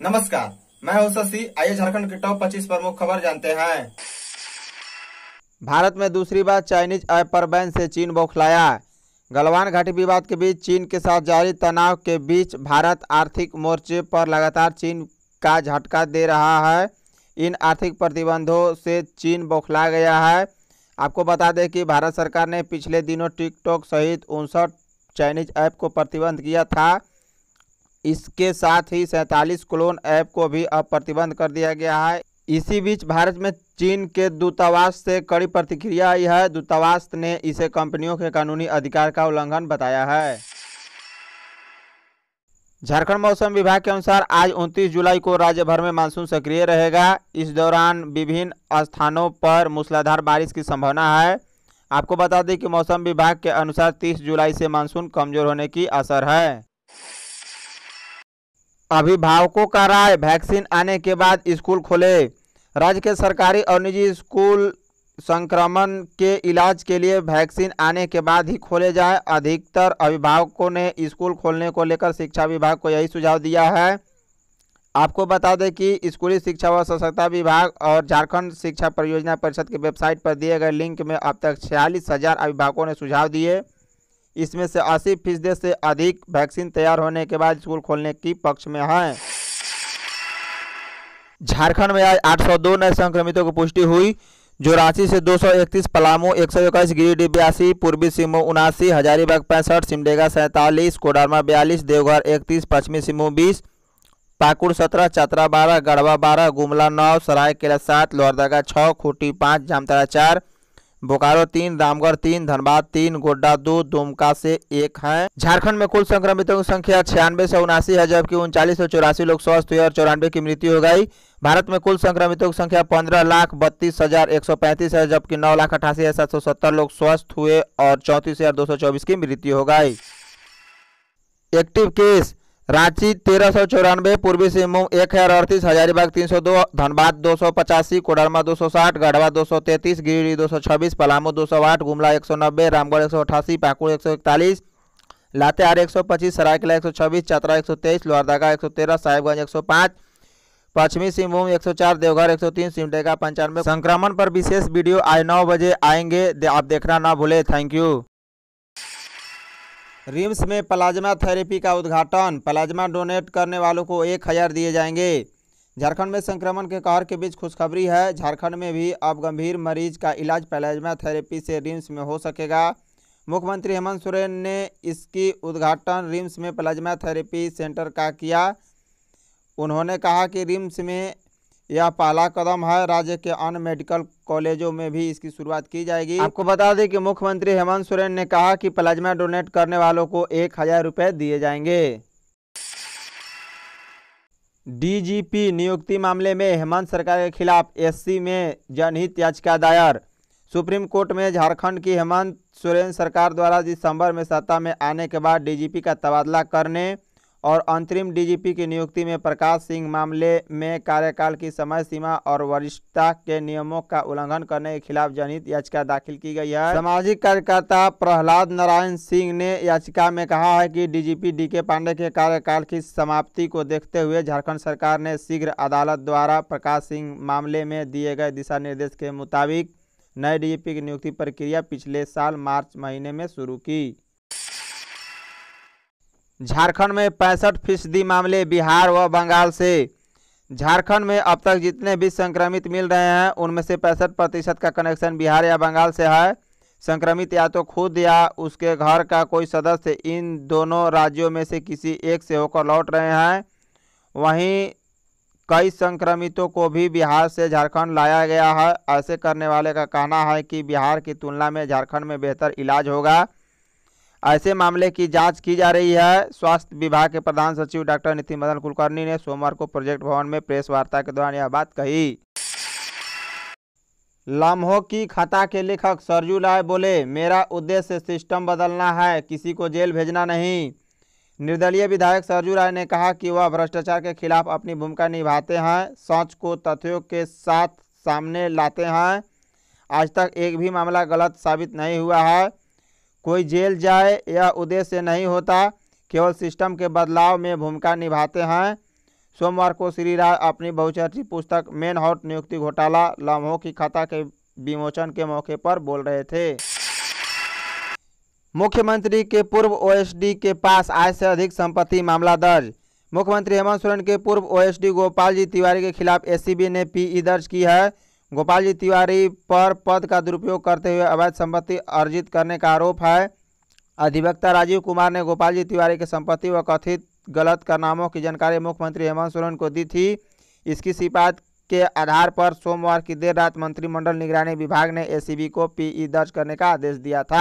नमस्कार मैं हूं शशि आइए झारखंड के टॉप 25 प्रमुख खबर जानते हैं भारत में दूसरी बार चाइनीज ऐप पर बैन से चीन बौखलाया गलवान घाटी विवाद के बीच चीन के साथ जारी तनाव के बीच भारत आर्थिक मोर्चे पर लगातार चीन का झटका दे रहा है इन आर्थिक प्रतिबंधों से चीन बौखला गया है आपको बता दें कि भारत सरकार ने पिछले दिनों टिकटॉक सहित उनसठ चाइनीज ऐप को प्रतिबंध किया था इसके साथ ही सैंतालीस क्लोन ऐप को भी अब प्रतिबंध कर दिया गया है इसी बीच भारत में चीन के दूतावास से कड़ी प्रतिक्रिया आई है दूतावास ने इसे कंपनियों के कानूनी अधिकार का उल्लंघन बताया है झारखंड मौसम विभाग के अनुसार आज 29 जुलाई को राज्य भर में मानसून सक्रिय रहेगा इस दौरान विभिन्न स्थानों पर मूसलाधार बारिश की संभावना है आपको बता दें कि मौसम विभाग के अनुसार 30 जुलाई से मानसून कमजोर होने की असर है अभिभावकों का राय वैक्सीन आने के बाद स्कूल खोले राज्य के सरकारी और निजी स्कूल संक्रमण के इलाज के लिए वैक्सीन आने के बाद ही खोले जाए अधिकतर अभिभावकों ने स्कूल खोलने को लेकर शिक्षा विभाग को यही सुझाव दिया है आपको बता दें कि स्कूली शिक्षा व सशक्ता विभाग और झारखंड शिक्षा परियोजना परिषद की वेबसाइट पर दिए गए लिंक में अब तक छियालीस हज़ार अभिभावकों ने सुझाव दिए इसमें से अस्सी फीसदी से अधिक वैक्सीन तैयार होने के बाद स्कूल खोलने की पक्ष में हैं झारखंड में आज 802 नए संक्रमितों की पुष्टि हुई जो रांची से दो सौ इकतीस पलामू एक सौ इक्कीस गिरिडीह बयासी पूर्वी सिंहभूम उनासी हजारीबाग पैंसठ सिमडेगा सैंतालीस कोडरमा बयालीस देवघर इकतीस पश्चिमी सिंहभूम बीस पाकुड़ सत्रह चतरा बारह गढ़वा बारह गुमला नौ सरायकेला सात लोहरदगा छः खूटी पाँच जामतरा चार बोकारो तीन रामगढ़ तीन धनबाद तीन गोड्डा दो दुमका से एक हैं झारखंड में कुल संक्रमितों की संख्या छियानवे सौ उनासी है जबकि उनचालीस सौ चौरासी लोग स्वस्थ हुए और चौरानवे की मृत्यु हो गई भारत में कुल संक्रमितों की संख्या पंद्रह लाख बत्तीस हजार एक सौ पैंतीस है जबकि नौ लाख अठासी हजार सात सौ सत्तर लोग स्वस्थ हुए और चौंतीस हजार दो सौ चौबीस की मृत्यु हो गई एक्टिव केस रांची तेरह सौ चौरानवे पूर्वी सिंहभूम एक हजार अड़तीस हजारीबाग तीन सौ दो धनबाद दो सौ पचासी कोडरमा दो सौ साठ गढ़वा दो सौ तैंतीस गिरिडीह दो सौ छब्बीस पलामू दो सौ आठ गुमला एक सौ नब्बे रामगढ़ एक सौ अठासी पाकुड़ एक सौ इकतालीस लातेहार एक सौ पच्चीस सरायकला एक सौ छब्बीस चतरा एक सौ तेईस लोहरदगा एक सौ तेरह साहिबगंज एक सौ पाँच पश्चिमी सिंहभूम एक सौ चार देवघर एक सौ तीन सिमडेगा पंचानवे संक्रमण पर विशेष वीडियो आज नौ बजे आएंगे आप देखना ना भूले थैंक यू रिम्स में प्लाज्मा थेरेपी का उद्घाटन प्लाज्मा डोनेट करने वालों को एक हज़ार दिए जाएंगे झारखंड में संक्रमण के कहर के बीच खुशखबरी है झारखंड में भी अब गंभीर मरीज का इलाज प्लाज्मा थेरेपी से रिम्स में हो सकेगा मुख्यमंत्री हेमंत सोरेन ने इसकी उद्घाटन रिम्स में प्लाज्मा थेरेपी सेंटर का किया उन्होंने कहा कि रिम्स में यह पहला कदम है राज्य के अन्य मेडिकल कॉलेजों में भी इसकी शुरुआत की जाएगी आपको बता दें कि मुख्यमंत्री हेमंत सोरेन ने कहा कि प्लाज्मा डोनेट करने वालों को एक हजार रुपये दिए जाएंगे डीजीपी नियुक्ति मामले में हेमंत सरकार के खिलाफ एससी में जनहित याचिका दायर सुप्रीम कोर्ट में झारखंड की हेमंत सोरेन सरकार द्वारा दिसंबर में सत्ता में आने के बाद डीजीपी का तबादला करने और अंतरिम डीजीपी की नियुक्ति में प्रकाश सिंह मामले में कार्यकाल की समय सीमा और वरिष्ठता के नियमों का उल्लंघन करने के खिलाफ जनहित याचिका दाखिल की गई है सामाजिक कार्यकर्ता प्रहलाद नारायण सिंह ने याचिका में कहा है कि डीजीपी डीके पांडे के कार्यकाल की समाप्ति को देखते हुए झारखंड सरकार ने शीघ्र अदालत द्वारा प्रकाश सिंह मामले में दिए गए दिशा निर्देश के मुताबिक नए डी की नियुक्ति प्रक्रिया पिछले साल मार्च महीने में शुरू की झारखंड में पैंसठ फीसदी मामले बिहार व बंगाल से झारखंड में अब तक जितने भी संक्रमित मिल रहे हैं उनमें से पैंसठ प्रतिशत का कनेक्शन बिहार या बंगाल से है संक्रमित या तो खुद या उसके घर का कोई सदस्य इन दोनों राज्यों में से किसी एक से होकर लौट रहे हैं वहीं कई संक्रमितों को भी बिहार से झारखंड लाया गया है ऐसे करने वाले का कहना है कि बिहार की तुलना में झारखंड में बेहतर इलाज होगा ऐसे मामले की जांच की जा रही है स्वास्थ्य विभाग के प्रधान सचिव डॉक्टर नितिन मदन कुलकर्णी ने सोमवार को प्रोजेक्ट भवन में प्रेस वार्ता के दौरान यह बात कही लम्हों की खता के लेखक सरजू राय बोले मेरा उद्देश्य सिस्टम बदलना है किसी को जेल भेजना नहीं निर्दलीय विधायक सरजू राय ने कहा कि वह भ्रष्टाचार के खिलाफ अपनी भूमिका निभाते हैं सच को तथ्यों के साथ सामने लाते हैं आज तक एक भी मामला गलत साबित नहीं हुआ है कोई जेल जाए यह उद्देश्य नहीं होता केवल सिस्टम के बदलाव में भूमिका निभाते हैं सोमवार को श्री राय अपनी बहुचर्चित पुस्तक मेन हॉट नियुक्ति घोटाला लम्हों की खता के विमोचन के मौके पर बोल रहे थे मुख्यमंत्री के पूर्व ओएसडी के पास आय से अधिक संपत्ति मामला दर्ज मुख्यमंत्री हेमंत सोरेन के पूर्व ओएसडी गोपाल जी तिवारी के खिलाफ एसीबी ने पीई दर्ज की है गोपाल जी तिवारी पर पद का दुरुपयोग करते हुए अवैध संपत्ति अर्जित करने का आरोप है अधिवक्ता राजीव कुमार ने गोपाल जी तिवारी के संपत्ति व कथित गलत कारनामों की जानकारी मुख्यमंत्री हेमंत सोरेन को दी थी इसकी शिकायत के आधार पर सोमवार की देर रात मंत्रिमंडल निगरानी विभाग ने एसीबी को पीई दर्ज करने का आदेश दिया था